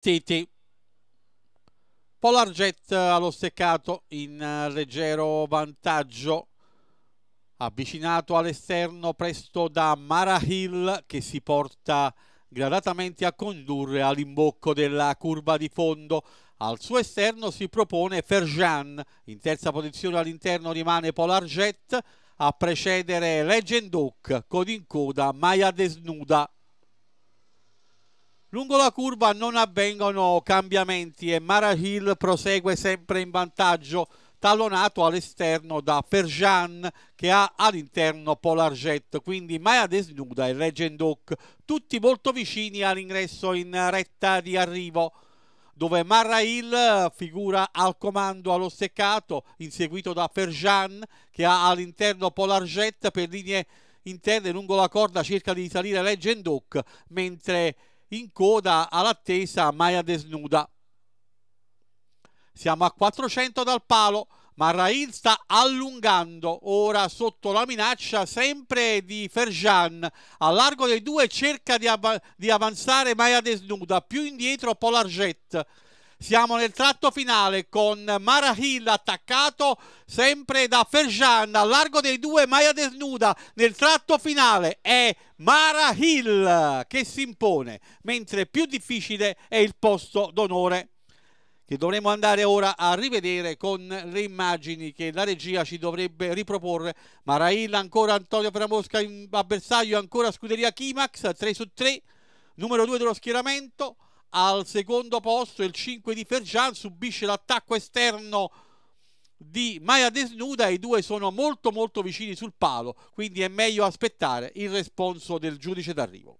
Titi. Polar Jet eh, allo steccato in eh, leggero vantaggio. Avvicinato all'esterno presto da Mara Hill che si porta gradatamente a condurre all'imbocco della curva di fondo. Al suo esterno si propone Ferjan, in terza posizione all'interno rimane Polar Jet, a precedere Legend Oak, con in coda Maya Desnuda. Lungo la curva non avvengono cambiamenti e Mara Hill prosegue sempre in vantaggio, talonato all'esterno da Ferjan che ha all'interno Polarjet, quindi Maya Desnuda e Legend Oak, tutti molto vicini all'ingresso in retta di arrivo dove Mara Hill figura al comando allo steccato, inseguito da Ferjan che ha all'interno Polarjet per linee interne lungo la corda cerca di salire Legend Oak, mentre in coda all'attesa a Maya Desnuda. Siamo a 400 dal palo, ma Raid sta allungando, ora sotto la minaccia sempre di Ferjan. A largo dei due cerca di, av di avanzare Maya Desnuda, più indietro Polarjet. Siamo nel tratto finale con Marahil attaccato sempre da Ferjan al largo dei due Maia Desnuda nel tratto finale è Marahil che si impone mentre più difficile è il posto d'onore che dovremo andare ora a rivedere con le immagini che la regia ci dovrebbe riproporre. Marail ancora Antonio Framosca in avversario, ancora Scuderia Kimax 3 su 3, numero 2 dello schieramento al secondo posto il 5 di Ferjan subisce l'attacco esterno di Maia Desnuda i due sono molto molto vicini sul palo quindi è meglio aspettare il responso del giudice d'arrivo